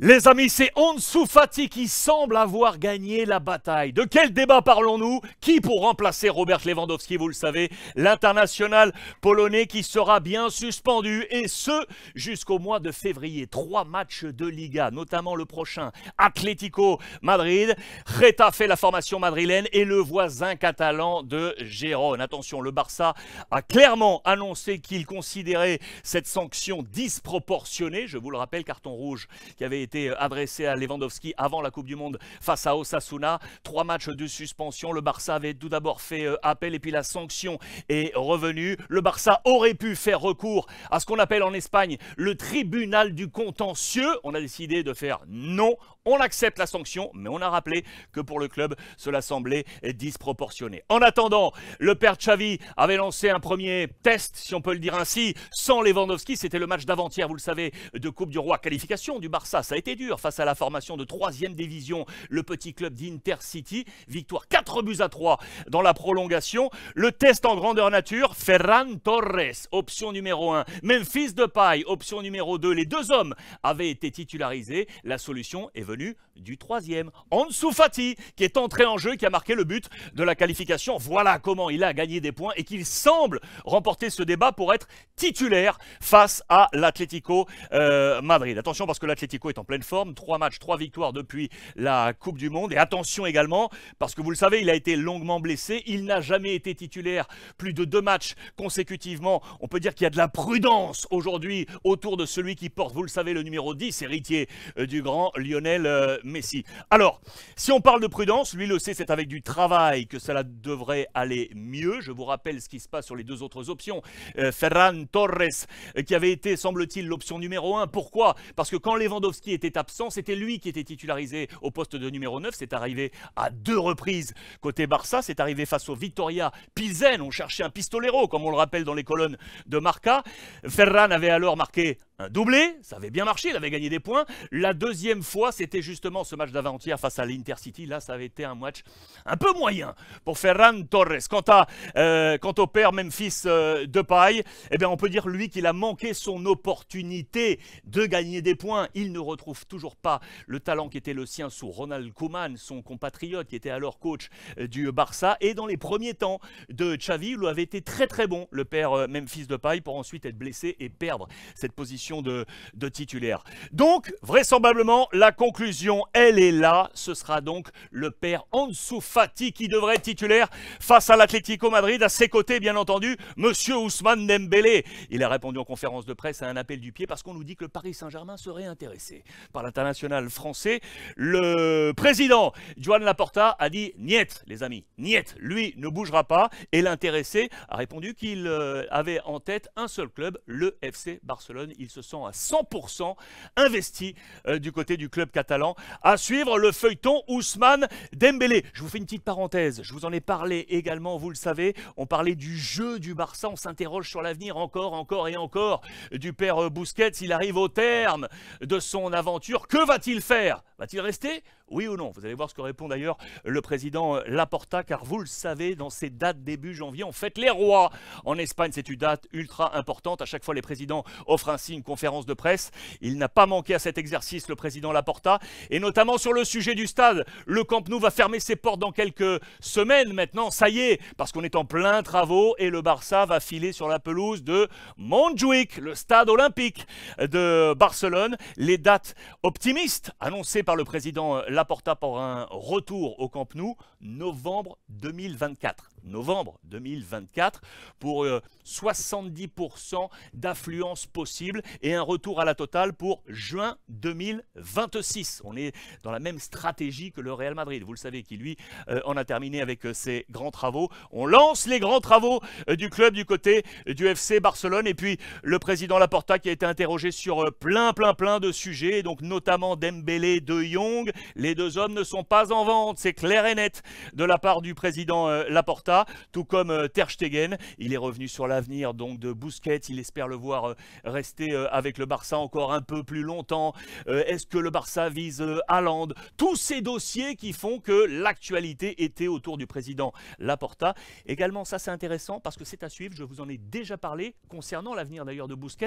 Les amis, c'est Ansu Fati qui semble avoir gagné la bataille. De quel débat parlons-nous Qui pour remplacer Robert Lewandowski Vous le savez, l'international polonais qui sera bien suspendu et ce jusqu'au mois de février. Trois matchs de Liga, notamment le prochain Atlético Madrid, Reta fait la formation madrilène et le voisin catalan de Gérone. Attention, le Barça a clairement annoncé qu'il considérait cette sanction disproportionnée. Je vous le rappelle, carton rouge qui avait été été euh, adressé à Lewandowski avant la Coupe du Monde face à Osasuna. Trois matchs de suspension. Le Barça avait tout d'abord fait euh, appel et puis la sanction est revenue. Le Barça aurait pu faire recours à ce qu'on appelle en Espagne le tribunal du contentieux. On a décidé de faire non. On accepte la sanction, mais on a rappelé que pour le club, cela semblait disproportionné. En attendant, le père Xavi avait lancé un premier test, si on peut le dire ainsi, sans Lewandowski. C'était le match d'avant-hier, vous le savez, de Coupe du Roi qualification du Barça. Ça dur face à la formation de 3ème division, le petit club d'Intercity. Victoire 4 buts à 3 dans la prolongation. Le test en grandeur nature, Ferran Torres, option numéro 1. Memphis Depay, option numéro 2. Les deux hommes avaient été titularisés. La solution est venue du troisième, Ansu Fati, qui est entré en jeu, qui a marqué le but de la qualification. Voilà comment il a gagné des points et qu'il semble remporter ce débat pour être titulaire face à l'Atlético euh, Madrid. Attention parce que l'Atlético est en pleine forme, trois matchs, trois victoires depuis la Coupe du Monde. Et attention également parce que vous le savez, il a été longuement blessé, il n'a jamais été titulaire plus de deux matchs consécutivement. On peut dire qu'il y a de la prudence aujourd'hui autour de celui qui porte, vous le savez, le numéro 10, héritier euh, du grand Lionel euh, Messi. Alors, si on parle de prudence, lui le sait, c'est avec du travail que cela devrait aller mieux. Je vous rappelle ce qui se passe sur les deux autres options. Euh, Ferran Torres, euh, qui avait été, semble-t-il, l'option numéro 1. Pourquoi Parce que quand Lewandowski était absent, c'était lui qui était titularisé au poste de numéro 9. C'est arrivé à deux reprises côté Barça. C'est arrivé face au Victoria Pizen. On cherchait un pistolero, comme on le rappelle dans les colonnes de Marca. Ferran avait alors marqué un doublé. Ça avait bien marché, il avait gagné des points. La deuxième fois, c'était justement ce match d'avant-hier face à l'Intercity, là, ça avait été un match un peu moyen pour Ferran Torres. Quant, à, euh, quant au père Memphis de euh, Depay, eh bien, on peut dire, lui, qu'il a manqué son opportunité de gagner des points. Il ne retrouve toujours pas le talent qui était le sien sous Ronald Koeman, son compatriote qui était alors coach euh, du Barça. Et dans les premiers temps de Xavi, il avait été très très bon, le père Memphis Depay, pour ensuite être blessé et perdre cette position de, de titulaire. Donc, vraisemblablement, la conclusion elle est là. Ce sera donc le père Ansu Fati qui devrait être titulaire face à l'Atlético Madrid. À ses côtés, bien entendu, Monsieur Ousmane Dembélé. Il a répondu en conférence de presse à un appel du pied parce qu'on nous dit que le Paris Saint-Germain serait intéressé par l'international français. Le président Joan Laporta a dit niet, les amis, niet. Lui ne bougera pas. Et l'intéressé a répondu qu'il euh, avait en tête un seul club, le FC Barcelone. Il se sent à 100% investi euh, du côté du club catalan à suivre le feuilleton Ousmane Dembélé. Je vous fais une petite parenthèse, je vous en ai parlé également, vous le savez, on parlait du jeu du Barça, on s'interroge sur l'avenir encore, encore et encore du père Bousquet, S'il arrive au terme de son aventure, que va-t-il faire Va-t-il rester oui ou non Vous allez voir ce que répond d'ailleurs le président Laporta, car vous le savez, dans ces dates début janvier, on fête les rois. En Espagne, c'est une date ultra importante. À chaque fois, les présidents offrent ainsi une conférence de presse. Il n'a pas manqué à cet exercice, le président Laporta, et notamment sur le sujet du stade. Le Camp Nou va fermer ses portes dans quelques semaines maintenant. Ça y est, parce qu'on est en plein travaux et le Barça va filer sur la pelouse de Montjuic, le stade olympique de Barcelone. Les dates optimistes annoncées par le président Laporta l'apporta pour un retour au Camp Nou novembre 2024 novembre 2024 pour 70% euh, d'affluence possible et un retour à la totale pour juin 2026. On est dans la même stratégie que le Real Madrid. Vous le savez qui lui euh, en a terminé avec euh, ses grands travaux. On lance les grands travaux du club du côté du FC Barcelone et puis le président Laporta qui a été interrogé sur plein plein plein de sujets donc notamment Dembélé, De Jong. Les deux hommes ne sont pas en vente, c'est clair et net de la part du président Laporta tout comme euh, Ter Stegen. Il est revenu sur l'avenir donc de Busquets. Il espère le voir euh, rester euh, avec le Barça encore un peu plus longtemps. Est-ce que le Barça vise Haaland Tous ces dossiers qui font que l'actualité était autour du président Laporta. Également, ça c'est intéressant parce que c'est à suivre. Je vous en ai déjà parlé concernant l'avenir d'ailleurs de Busquets.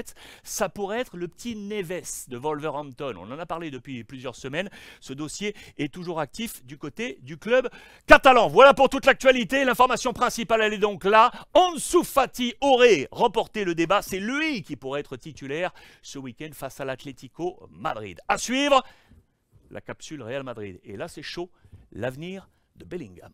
Ça pourrait être le petit Neves de Wolverhampton. On en a parlé depuis plusieurs semaines. Ce dossier est toujours actif du côté du club catalan. Voilà pour toute l'actualité l'information L'information principale, elle est donc là. Ansu Fati aurait remporté le débat. C'est lui qui pourrait être titulaire ce week-end face à l'Atlético Madrid. À suivre, la capsule Real Madrid. Et là, c'est chaud. L'avenir de Bellingham.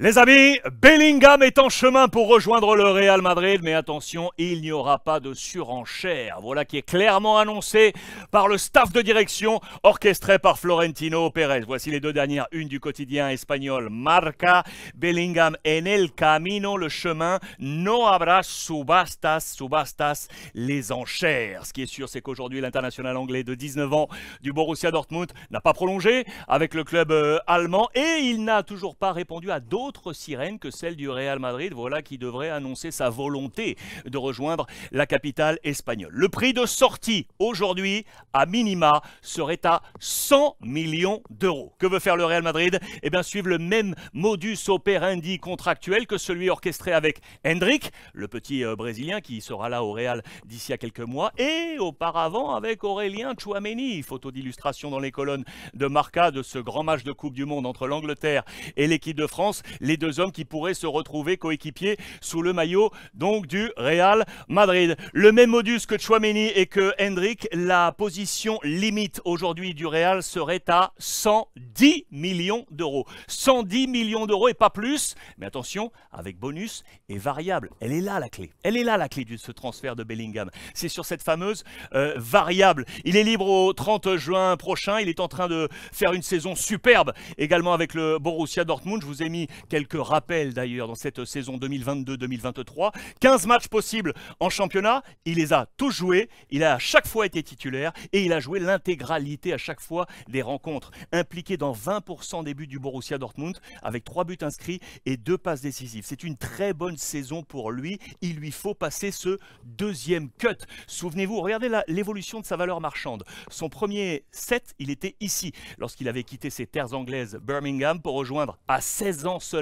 Les amis, Bellingham est en chemin pour rejoindre le Real Madrid, mais attention, il n'y aura pas de surenchère. Voilà qui est clairement annoncé par le staff de direction, orchestré par Florentino Pérez. Voici les deux dernières une du quotidien espagnol Marca. Bellingham en el camino, le chemin. No habrá subastas, subastas, les enchères. Ce qui est sûr, c'est qu'aujourd'hui, l'international anglais de 19 ans du Borussia Dortmund n'a pas prolongé avec le club euh, allemand et il n'a toujours pas répondu à d'autres autre sirène que celle du Real Madrid, voilà qui devrait annoncer sa volonté de rejoindre la capitale espagnole. Le prix de sortie aujourd'hui, à minima, serait à 100 millions d'euros. Que veut faire le Real Madrid Eh bien suivre le même modus operandi contractuel que celui orchestré avec Hendrik, le petit euh, Brésilien qui sera là au Real d'ici à quelques mois, et auparavant avec Aurélien Chouameni, photo d'illustration dans les colonnes de Marca de ce grand match de Coupe du Monde entre l'Angleterre et l'équipe de France, les deux hommes qui pourraient se retrouver coéquipiers sous le maillot donc du Real Madrid. Le même modus que Chouameni et que Hendrick, la position limite aujourd'hui du Real serait à 110 millions d'euros. 110 millions d'euros et pas plus, mais attention, avec bonus et variable. Elle est là la clé. Elle est là la clé de ce transfert de Bellingham. C'est sur cette fameuse euh, variable. Il est libre au 30 juin prochain. Il est en train de faire une saison superbe également avec le Borussia Dortmund. Je vous ai mis Quelques rappels d'ailleurs dans cette saison 2022-2023. 15 matchs possibles en championnat. Il les a tous joués. Il a à chaque fois été titulaire et il a joué l'intégralité à chaque fois des rencontres. Impliqué dans 20% des buts du Borussia Dortmund avec 3 buts inscrits et 2 passes décisives. C'est une très bonne saison pour lui. Il lui faut passer ce deuxième cut. Souvenez-vous, regardez l'évolution de sa valeur marchande. Son premier set, il était ici lorsqu'il avait quitté ses terres anglaises Birmingham pour rejoindre à 16 ans seulement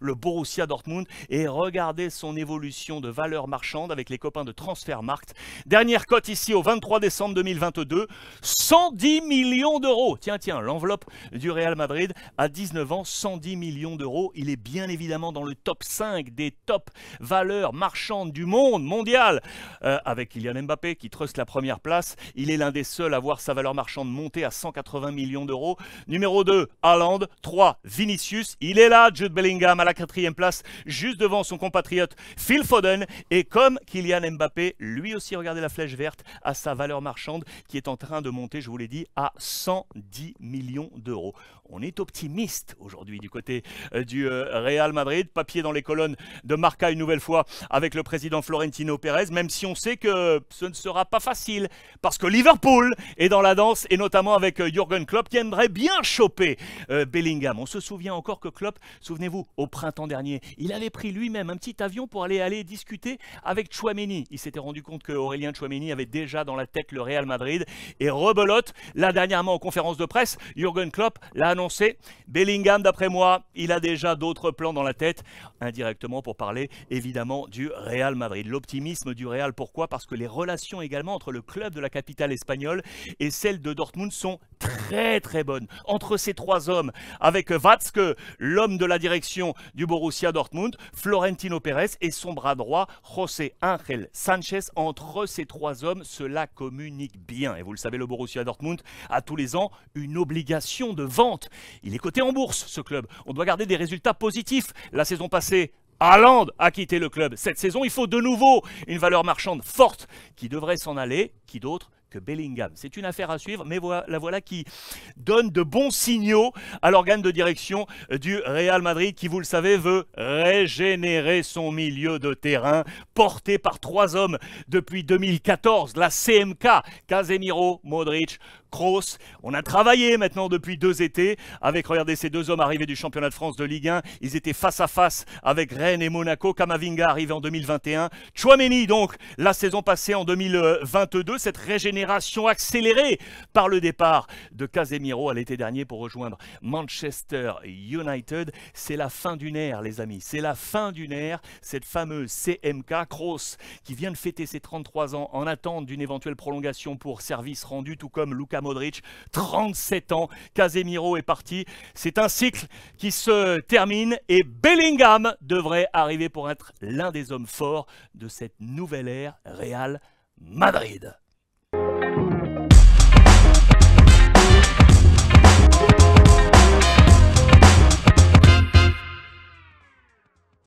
le Borussia Dortmund et regardez son évolution de valeur marchande avec les copains de Transfermarkt. Dernière cote ici au 23 décembre 2022, 110 millions d'euros. Tiens, tiens, l'enveloppe du Real Madrid à 19 ans, 110 millions d'euros. Il est bien évidemment dans le top 5 des top valeurs marchandes du monde mondial. Euh, avec Kylian Mbappé qui truste la première place, il est l'un des seuls à voir sa valeur marchande monter à 180 millions d'euros. Numéro 2, Haaland. 3, Vinicius. Il est là, Jude Bellingham à la quatrième place, juste devant son compatriote Phil Foden. Et comme Kylian Mbappé, lui aussi, regardez la flèche verte, à sa valeur marchande qui est en train de monter, je vous l'ai dit, à 110 millions d'euros. On est optimiste aujourd'hui du côté euh, du euh, Real Madrid. Papier dans les colonnes de Marca une nouvelle fois avec le président Florentino Pérez, même si on sait que ce ne sera pas facile parce que Liverpool est dans la danse et notamment avec euh, Jürgen Klopp qui aimerait bien choper Bellingham. On se souvient encore que Klopp, souvenez vous au printemps dernier, il avait pris lui-même un petit avion pour aller aller discuter avec Chouameni. Il s'était rendu compte que Aurélien Chouameni avait déjà dans la tête le Real Madrid et rebelote. Là dernièrement en conférence de presse, Jürgen Klopp l'a annoncé. Bellingham, d'après moi, il a déjà d'autres plans dans la tête, indirectement pour parler évidemment du Real Madrid. L'optimisme du Real, pourquoi Parce que les relations également entre le club de la capitale espagnole et celle de Dortmund sont très très bonne entre ces trois hommes, avec Watzke, l'homme de la direction du Borussia Dortmund, Florentino Pérez et son bras droit, José Ángel Sanchez. Entre ces trois hommes, cela communique bien. Et vous le savez, le Borussia Dortmund a tous les ans une obligation de vente. Il est coté en bourse, ce club. On doit garder des résultats positifs. La saison passée, Haaland a quitté le club. Cette saison, il faut de nouveau une valeur marchande forte qui devrait s'en aller. Qui d'autre Bellingham. C'est une affaire à suivre, mais la voilà qui donne de bons signaux à l'organe de direction euh, du Real Madrid qui, vous le savez, veut régénérer son milieu de terrain porté par trois hommes depuis 2014, la CMK, Casemiro, Modric, Kroos. On a travaillé maintenant depuis deux étés avec, regardez, ces deux hommes arrivés du championnat de France de Ligue 1. Ils étaient face à face avec Rennes et Monaco. Kamavinga arrivé en 2021. Chouameni, donc, la saison passée en 2022. Cette régénération accélérée par le départ de Casemiro à l'été dernier pour rejoindre Manchester United. C'est la fin d'une ère, les amis. C'est la fin d'une ère. Cette fameuse CMK, Kroos, qui vient de fêter ses 33 ans en attente d'une éventuelle prolongation pour service rendu, tout comme Luca Modric, 37 ans, Casemiro est parti. C'est un cycle qui se termine et Bellingham devrait arriver pour être l'un des hommes forts de cette nouvelle ère Real Madrid.